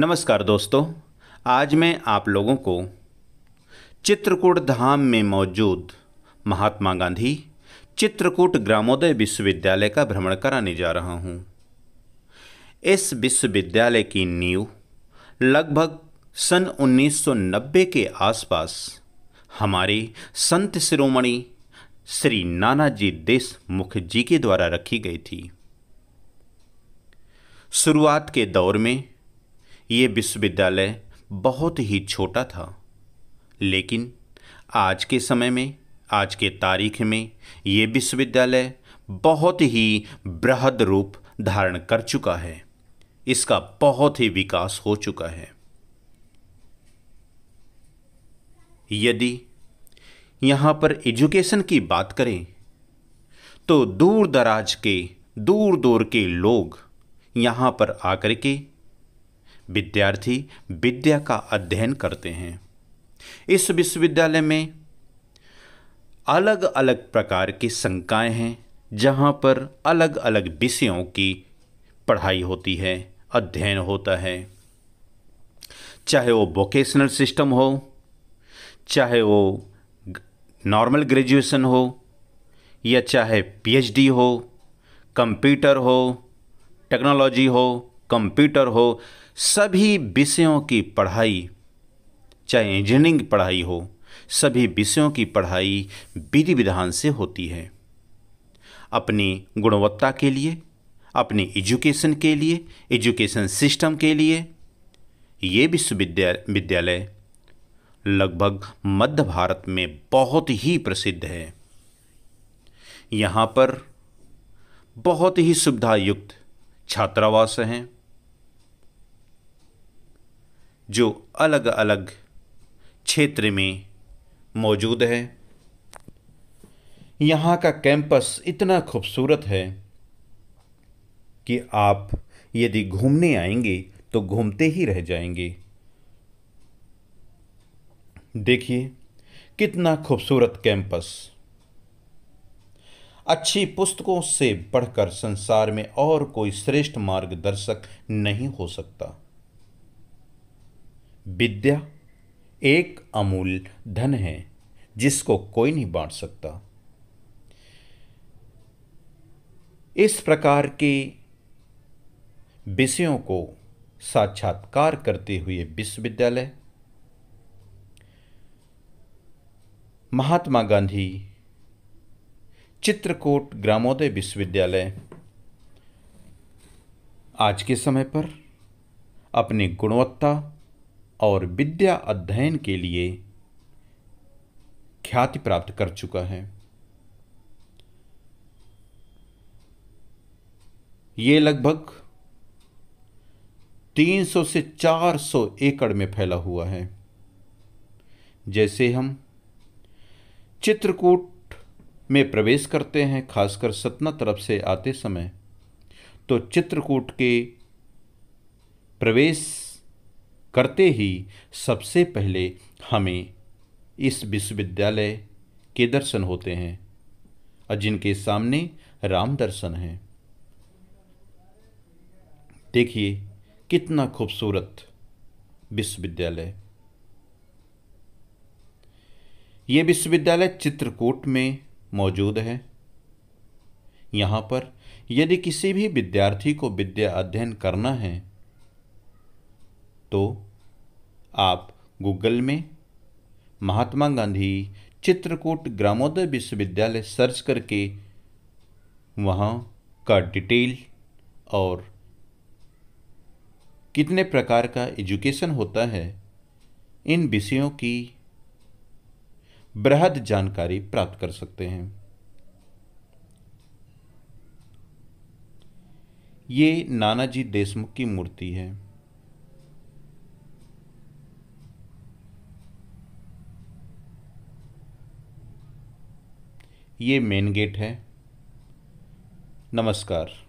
नमस्कार दोस्तों आज मैं आप लोगों को चित्रकूट धाम में मौजूद महात्मा गांधी चित्रकूट ग्रामोदय विश्वविद्यालय का भ्रमण कराने जा रहा हूं इस विश्वविद्यालय की नींव लगभग सन 1990 के आसपास हमारे संत शिरोमणि श्री नानाजी देशमुख जी के द्वारा रखी गई थी शुरुआत के दौर में ये विश्वविद्यालय बहुत ही छोटा था लेकिन आज के समय में आज के तारीख में ये विश्वविद्यालय बहुत ही बृहद रूप धारण कर चुका है इसका बहुत ही विकास हो चुका है यदि यहाँ पर एजुकेशन की बात करें तो दूर दराज के दूर दूर के लोग यहाँ पर आकर के विद्यार्थी विद्या का अध्ययन करते हैं इस विश्वविद्यालय में अलग अलग प्रकार की संकाय हैं जहाँ पर अलग अलग विषयों की पढ़ाई होती है अध्ययन होता है चाहे वो वोकेशनल सिस्टम हो चाहे वो नॉर्मल ग्रेजुएशन हो या चाहे पीएचडी हो कंप्यूटर हो टेक्नोलॉजी हो कंप्यूटर हो सभी विषयों की पढ़ाई चाहे इंजीनियरिंग पढ़ाई हो सभी विषयों की पढ़ाई विधि विधान से होती है अपनी गुणवत्ता के लिए अपनी एजुकेशन के लिए एजुकेशन सिस्टम के लिए ये विश्वविद्यालय विद्यालय लगभग मध्य भारत में बहुत ही प्रसिद्ध है यहाँ पर बहुत ही सुविधायुक्त छात्रावास हैं जो अलग अलग क्षेत्र में मौजूद है यहाँ का कैंपस इतना खूबसूरत है कि आप यदि घूमने आएंगे तो घूमते ही रह जाएंगे देखिए कितना खूबसूरत कैंपस अच्छी पुस्तकों से पढ़कर संसार में और कोई श्रेष्ठ मार्गदर्शक नहीं हो सकता विद्या एक अमूल धन है जिसको कोई नहीं बांट सकता इस प्रकार के विषयों को साक्षात्कार करते हुए विश्वविद्यालय महात्मा गांधी चित्रकूट ग्रामोदय विश्वविद्यालय आज के समय पर अपनी गुणवत्ता और विद्या अध्ययन के लिए ख्याति प्राप्त कर चुका है ये लगभग 300 से 400 एकड़ में फैला हुआ है जैसे हम चित्रकूट में प्रवेश करते हैं खासकर सतना तरफ से आते समय तो चित्रकूट के प्रवेश करते ही सबसे पहले हमें इस विश्वविद्यालय के दर्शन होते हैं और जिनके सामने राम दर्शन हैं देखिए कितना खूबसूरत विश्वविद्यालय ये विश्वविद्यालय चित्रकूट में मौजूद है यहाँ पर यदि किसी भी विद्यार्थी को विद्या अध्ययन करना है तो आप गूगल में महात्मा गांधी चित्रकूट ग्रामोदय विश्वविद्यालय सर्च करके वहाँ का डिटेल और कितने प्रकार का एजुकेशन होता है इन विषयों की बृहद जानकारी प्राप्त कर सकते हैं ये नानाजी देशमुख की मूर्ति है ये मेन गेट है नमस्कार